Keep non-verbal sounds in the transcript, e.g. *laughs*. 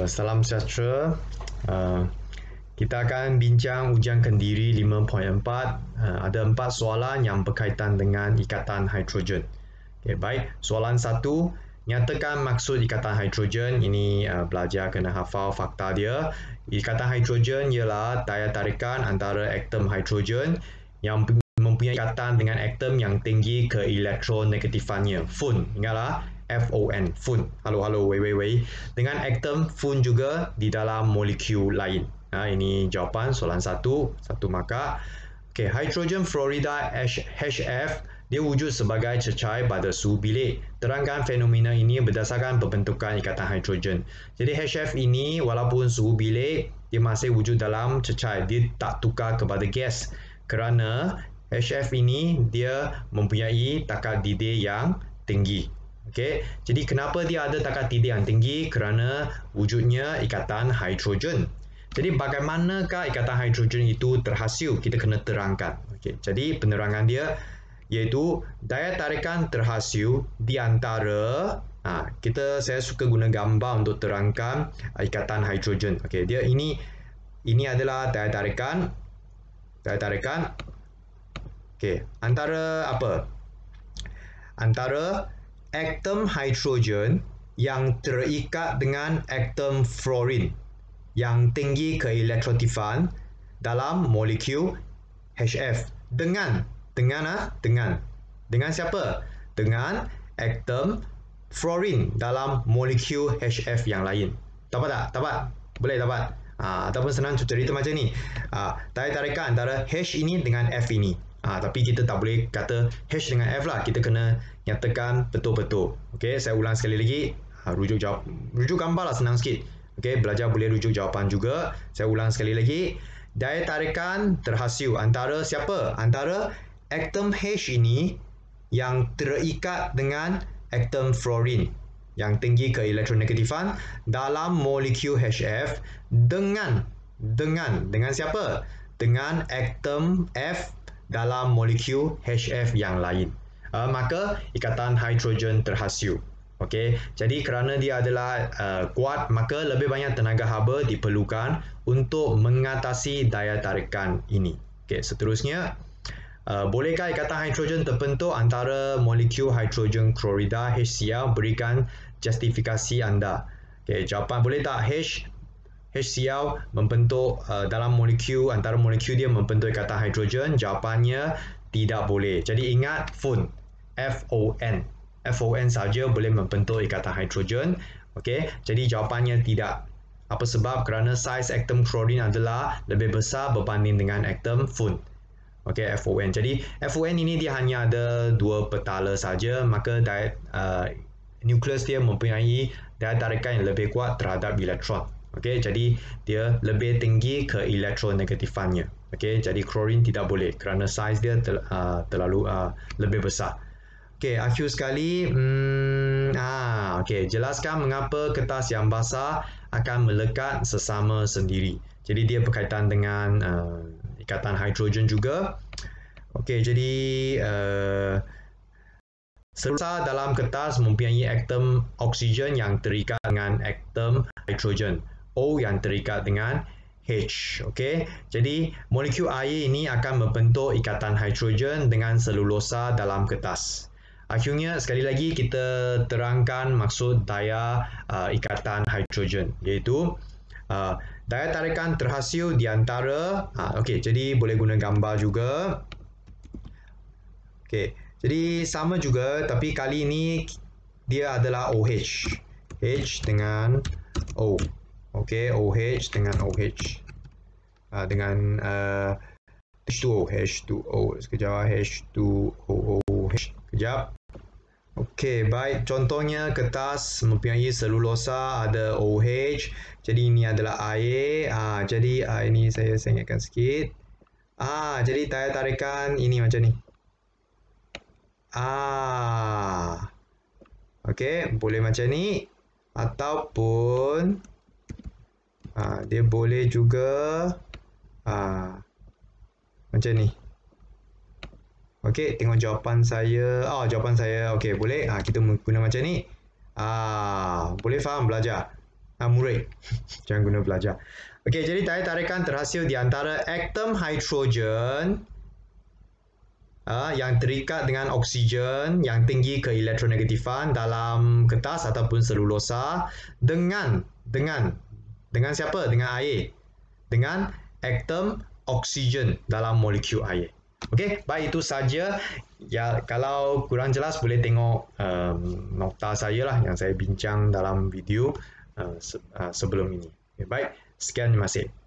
Eh, salam sejahtera. Eh, kita akan bincang ujian kendiri 5.4. Uh, eh, ada empat soalan yang berkaitan dengan ikatan hidrogen. Okay, baik, soalan satu. Nyatakan maksud ikatan hidrogen. Ini uh, belajar kena hafal fakta dia. Ikatan hidrogen ialah daya tarikan antara atom hidrogen yang mempunyai ikatan dengan atom yang tinggi ke elektronegatifannya. Fun, ingatlah. F O N fun. Hello hello, wei wei wei. Dengan atom fun juga di dalam molekul lain. Ha, ini jawapan soalan satu satu maka. Okay, hydrogen fluorida F, dia wujud sebagai cecair pada suhu bilik. Terangkan fenomena ini berdasarkan pembentukan ikatan hidrogen. Jadi HF ini walaupun suhu bilik dia masih wujud dalam cecair. Dia tak tukar kepada gas kerana HF ini dia mempunyai takar didih yang tinggi. Okay, jadi kenapa dia ada takat titik yang tinggi? Kerana wujudnya ikatan hidrogen. Jadi bagaimanakah ikatan hidrogen itu terhasil? Kita kena terangkan. Okay, jadi penerangan dia iaitu daya tarikan terhasil di antara ha, kita saya suka guna gambar untuk terangkan ikatan hidrogen. Okay, dia ini ini adalah daya tarikan daya tarikan. Okay, antara apa? Antara atom hidrogen yang terikat dengan atom fluorin yang tinggi keelektrotifan dalam molekul HF dengan dengan ah dengan dengan siapa dengan atom fluorin dalam molekul HF yang lain dapat tak dapat boleh dapat ah ataupun senang cerita macam ni ah tarik tarikan antara H ini dengan F ini Ha, tapi kita tak boleh kata H dengan F lah. Kita kena nyatakan betul-betul. Okay, saya ulang sekali lagi. Ha, rujuk jawab, rujuk gambar lah senang sikit. Okay, belajar boleh rujuk jawapan juga. Saya ulang sekali lagi. Daya tarikan terhasil antara siapa? Antara atom H ini yang terikat dengan atom fluorin yang tinggi ke elektronegatifan dalam molekul HF dengan dengan dengan siapa? Dengan atom F dalam molekul HF yang lain. Uh, maka ikatan hidrogen terhasil. Okey, jadi kerana dia adalah uh, kuat, maka lebih banyak tenaga haba diperlukan untuk mengatasi daya tarikan ini. Okey, seterusnya, uh, bolehkah ikatan hidrogen terbentuk antara molekul hidrogen klorida HCl berikan justifikasi anda? Okay, jawapan boleh tak H HCl membentuk uh, dalam molekul antara molekul dia membentuk kata hidrogen jawapannya tidak boleh jadi ingat FON F O N F O N saja boleh membentuk ikatan hidrogen okay. jadi jawapannya tidak apa sebab kerana saiz atom klorin adalah lebih besar berbanding dengan atom FON okay F O N. jadi F O N ini dia hanya ada dua petala saja maka diet uh, nukleus dia mempunyai daya tarikan yang lebih kuat terhadap elektron Okey, jadi dia lebih tinggi ke elektronegatifannya. Okey, jadi klorin tidak boleh kerana saiz dia tel, uh, terlalu uh, lebih besar. Okey, akhir sekali, hmm, ah, okey, jelaskan mengapa kertas yang basah akan melekat sesama sendiri. Jadi dia berkaitan dengan uh, ikatan hidrogen juga. Okey, jadi uh, serusa dalam kertas mempunyai atom oksigen yang terikat dengan atom hidrogen. O yang terikat dengan H. okay. Jadi molekul air ini akan membentuk ikatan hidrogen dengan selulosa dalam kertas. Akhirnya sekali lagi kita terangkan maksud daya uh, ikatan hidrogen iaitu uh, daya tarikan terhasil di antara uh, okey jadi boleh guna gambar juga. Okey. Jadi sama juga tapi kali ini dia adalah OH. H dengan O. Okay, OH dengan OH uh, dengan uh, H2O, H2O sekejap lah, H2O, OH sekejap Okay, baik, contohnya kertas mempunyai selulosa ada OH jadi ini adalah air, uh, jadi uh, ini saya sengitkan sikit Ah, uh, jadi saya tarikan ini macam ni Ah, okay, boleh macam ni ataupun ha, dia boleh juga ha, macam ni Okey, tengok jawapan saya. Oh, jawapan saya. Okey, boleh. Ah, ha, kita guna macam ni. Ah, ha, boleh faham belajar. Ah, ha, murid. *laughs* Jangan guna belajar. Okey, jadi tarik tarikan terhasil di antara atom hidrogen ah yang terikat dengan oksigen yang tinggi ke elektronegatifan dalam kertas ataupun selulosa dengan dengan dengan siapa? Dengan air. Dengan atom oksigen dalam molekul air. Okey, baik itu saja. Ya, kalau kurang jelas boleh tengok um, nota saya lah yang saya bincang dalam video uh, se- uh, sebelum ini. Okay, baik, sekian terima kasih.